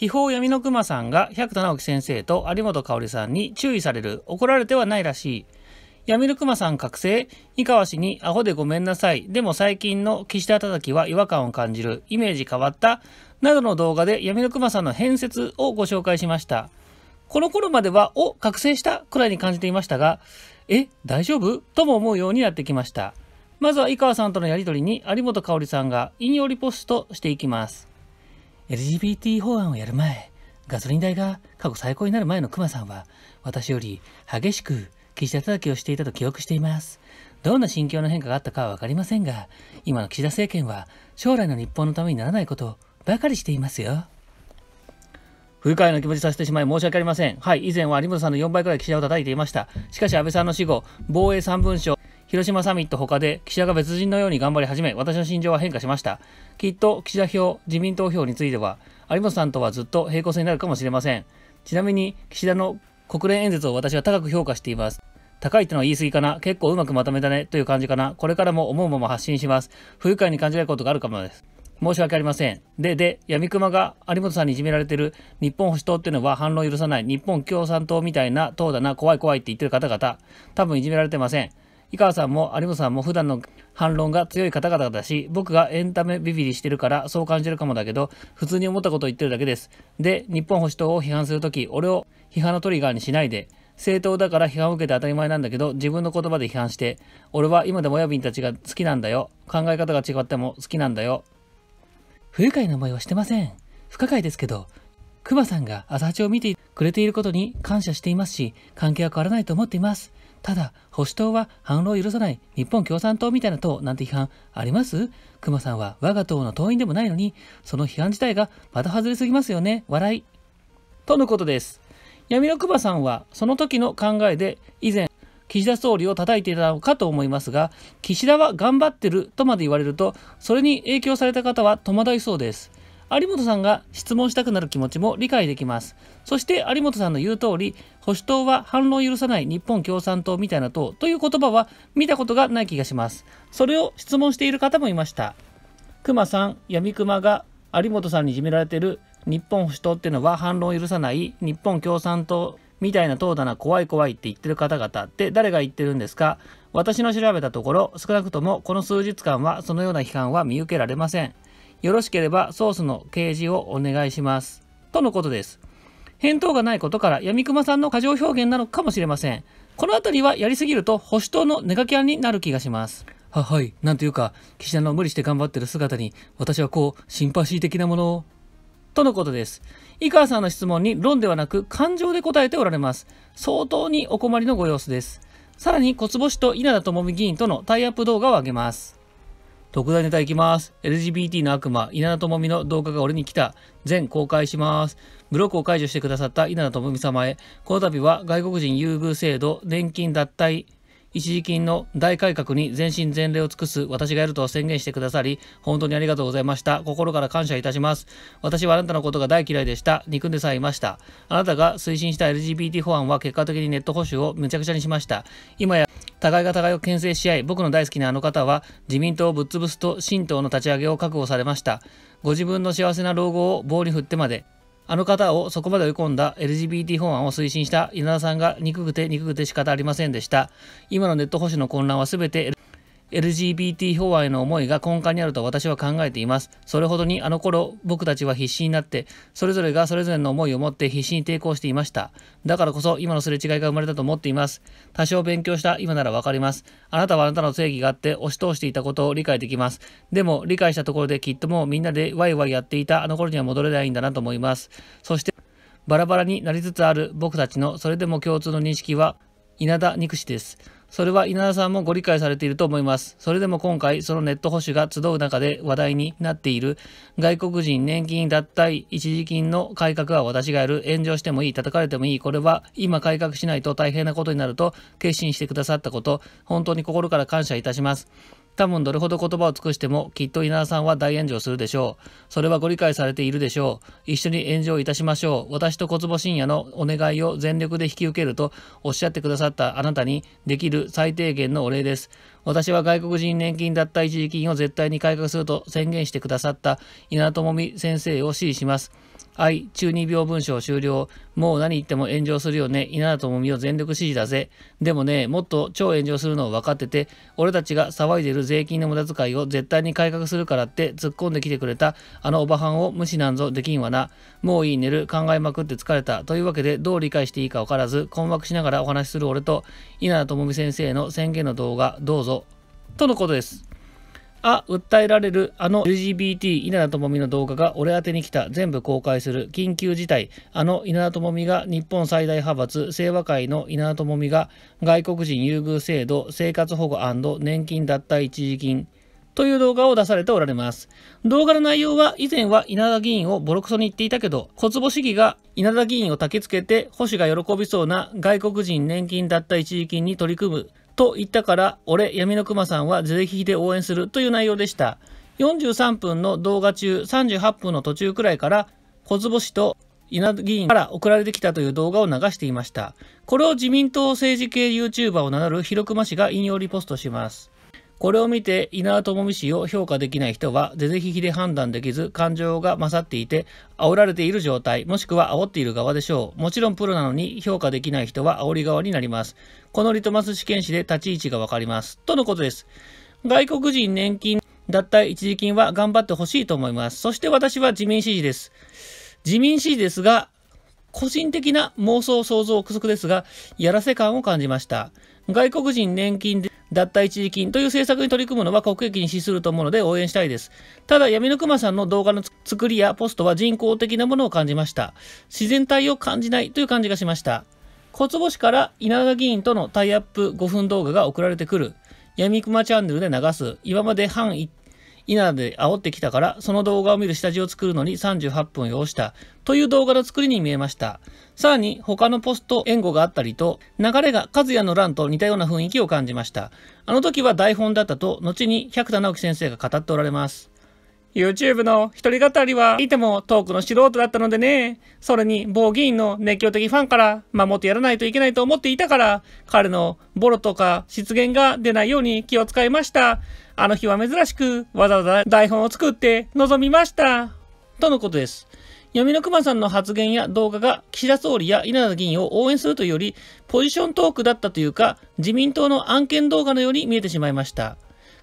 秘宝闇の熊さんが百田直樹先生と有本香織さんに注意される、怒られてはないらしい。闇の熊さん覚醒井川氏にアホでごめんなさい。でも最近の岸田叩きは違和感を感じる。イメージ変わったなどの動画で闇の熊さんの変説をご紹介しました。この頃までは、お、覚醒したくらいに感じていましたが、え、大丈夫とも思うようになってきました。まずは井川さんとのやり取りに有本香織さんが引用リポストしていきます。LGBT 法案をやる前、ガソリン代が過去最高になる前のクマさんは、私より激しく岸田叩きをしていたと記憶しています。どんな心境の変化があったかはわかりませんが、今の岸田政権は将来の日本のためにならないことばかりしていますよ。不愉快な気持ちさせてしまい申し訳ありません。はい、以前は有本さんの4倍くらい岸田を叩いていました。しかし安倍さんの死後、防衛3文書、広島サミット他で岸田が別人のように頑張り始め、私の心情は変化しました。きっと岸田票、自民党票については、有本さんとはずっと平行線になるかもしれません。ちなみに、岸田の国連演説を私は高く評価しています。高いってのは言い過ぎかな結構うまくまとめたねという感じかなこれからも思うまま発信します。不愉快に感じられることがあるかもです。申し訳ありません。で、で、闇熊が有本さんにいじめられてる日本保守党っていうのは反論を許さない日本共産党みたいな党だな、怖い怖いって言ってる方々、多分いじめられてません。井川さんも有本さんも普段の反論が強い方々だし、僕がエンタメビビりしてるからそう感じるかもだけど、普通に思ったことを言ってるだけです。で、日本保守党を批判するとき、俺を批判のトリガーにしないで、正当だから批判を受けて当たり前なんだけど、自分の言葉で批判して、俺は今でも親分たちが好きなんだよ。考え方が違っても好きなんだよ。不愉快な思いはしてません。不可解ですけど、クマさんが朝八を見てくれていることに感謝していますし、関係は変わらないと思っています。ただ、保守党は反論を許さない日本共産党みたいな党なんて批判あります熊さんは我が党の党員でもないのに、その批判自体がまた外れすぎますよね。笑い。とのことです。闇の熊さんはその時の考えで以前、岸田総理を叩いていたのかと思いますが、岸田は頑張ってるとまで言われると、それに影響された方は戸惑いそうです。有本さんが質問したくなる気持ちも理解できます。そして有本さんの言う通り、保守党は反論を許さない日本共産党みたいな党という言葉は見たことがない気がします。それを質問している方もいました。熊さん、闇熊が有本さんにいじめられてる日本保守党っていうのは反論を許さない日本共産党みたいな党だな怖い怖いって言ってる方々って誰が言ってるんですか私の調べたところ少なくともこの数日間はそのような批判は見受けられません。よろしければソースの掲示をお願いします。とのことです。返答がないことから、闇熊さんの過剰表現なのかもしれません。このあたりはやりすぎると保守党のネガキャンになる気がします。は、はい。なんというか、岸田の無理して頑張ってる姿に、私はこう、シンパシー的なものを。とのことです。井川さんの質問に論ではなく感情で答えておられます。相当にお困りのご様子です。さらに小坪氏と稲田朋美議員とのタイアップ動画を上げます。特大ネタいきます。LGBT の悪魔、稲田朋美の動画が俺に来た。全公開します。ブロックを解除してくださった稲田朋美様へ、この度は外国人優遇制度、年金脱退、一時金の大改革に全身全霊を尽くす私がやると宣言してくださり、本当にありがとうございました。心から感謝いたします。私はあなたのことが大嫌いでした。憎んでさえいました。あなたが推進した LGBT 法案は結果的にネット保守をめちゃくちゃにしました。今や互いが互いを牽制し合い、僕の大好きなあの方は自民党をぶっ潰すと新党の立ち上げを覚悟されました。ご自分の幸せな老後を棒に振ってまで、あの方をそこまで追い込んだ LGBT 法案を推進した稲田さんが憎くて憎くて仕方ありませんでした。今のネット保守の混乱は全て LGBT 法案への思いが根幹にあると私は考えています。それほどにあの頃僕たちは必死になって、それぞれがそれぞれの思いを持って必死に抵抗していました。だからこそ今のすれ違いが生まれたと思っています。多少勉強した今ならわかります。あなたはあなたの正義があって押し通していたことを理解できます。でも理解したところできっともうみんなでワイワイやっていたあの頃には戻れないんだなと思います。そしてバラバラになりつつある僕たちのそれでも共通の認識は稲田憎しです。それは稲田さんもご理解されていると思います。それでも今回、そのネット保守が集う中で話題になっている外国人年金脱退一時金の改革は私がやる。炎上してもいい、叩かれてもいい。これは今改革しないと大変なことになると決心してくださったこと、本当に心から感謝いたします。多分どれほど言葉を尽くしても、きっと稲田さんは大炎上するでしょう。それはご理解されているでしょう。一緒に炎上いたしましょう。私と小坪信也のお願いを全力で引き受けるとおっしゃってくださったあなたにできる最低限のお礼です。私は外国人年金脱退一時金を絶対に改革すると宣言してくださった稲田智美先生を支持します。い、中二病文章終了。もう何言っても炎上するよね。稲田朋美を全力支持だぜ。でもね、もっと超炎上するのを分かってて、俺たちが騒いでる税金の無駄遣いを絶対に改革するからって突っ込んできてくれた、あのおばはんを無視なんぞできんわな。もういい寝る、考えまくって疲れた。というわけで、どう理解していいか分からず、困惑しながらお話しする俺と、稲田朋美先生の宣言の動画、どうぞ。とのことです。あ、訴えられる、あの LGBT 稲田智美の動画が俺宛に来た、全部公開する、緊急事態、あの稲田智美が日本最大派閥、清和会の稲田智美が外国人優遇制度、生活保護年金脱退一時金、という動画を出されておられます。動画の内容は以前は稲田議員をボロクソに言っていたけど、小坪市議が稲田議員を焚きつけて保守が喜びそうな外国人年金脱退一時金に取り組むと言ったから、俺、闇の熊さんは是々非で応援するという内容でした。43分の動画中、38分の途中くらいから、小坪氏と稲議員から送られてきたという動画を流していました。これを自民党政治系 YouTuber を名乗る広熊氏が引用リポストします。これを見て稲田智美氏を評価できない人は是々非々で判断できず感情が勝っていて煽られている状態もしくは煽っている側でしょうもちろんプロなのに評価できない人は煽り側になりますこのリトマス試験紙で立ち位置がわかりますとのことです外国人年金脱退一時金は頑張ってほしいと思いますそして私は自民支持です自民支持ですが個人的な妄想想像憶測ですがやらせ感を感じました外国人年金脱退一時金という政策に取り組むのは国益に資すると思うので応援したいです。ただ、闇の熊さんの動画の作りやポストは人工的なものを感じました。自然体を感じないという感じがしました。小坪市から稲田議員とのタイアップ5分動画が送られてくる。闇熊チャンネルで流す。今まで半一稲で煽ってきたから、その動画を見る下地を作るのに38分要した、という動画の作りに見えました。さらに、他のポスト援護があったりと、流れが和也の乱と似たような雰囲気を感じました。あの時は台本だったと、後に百田直樹先生が語っておられます。YouTube の一人語りはいてもトークの素人だったのでね。それに、某議員の熱狂的ファンから守ってやらないといけないと思っていたから、彼のボロとか失言が出ないように気を使いました。あの日は珍しくわざわざ台本を作って臨みました。とのことです。闇の熊さんの発言や動画が岸田総理や稲田議員を応援するというより、ポジショントークだったというか、自民党の案件動画のように見えてしまいました。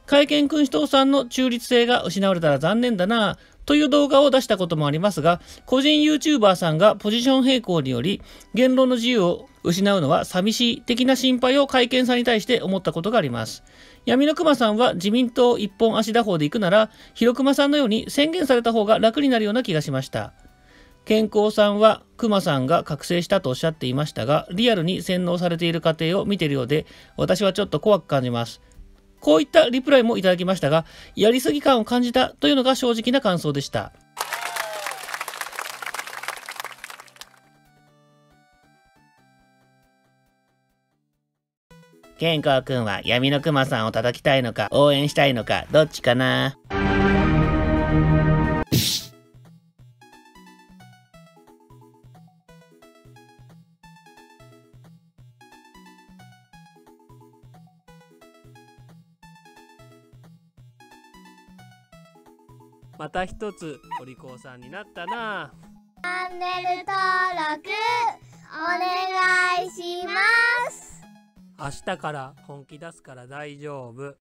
会見君主党さんの中立性が失われたら残念だなという動画を出したこともありますが、個人 YouTuber さんがポジション変更により、言論の自由を失うのは寂しい的な心配を会見さんに対して思ったことがあります。闇の熊さんは自民党一本足打法で行くなら、広熊さんのように宣言された方が楽になるような気がしました。健康さんは熊さんが覚醒したとおっしゃっていましたが、リアルに洗脳されている過程を見ているようで、私はちょっと怖く感じます。こういったリプライもいただきましたが、やりすぎ感を感じたというのが正直な感想でした。ケンコウくんは闇のクマさんを叩きたいのか、応援したいのか、どっちかなまた一つお利口さんになったなチャンネル登録お願いします明日から本気出すから大丈夫。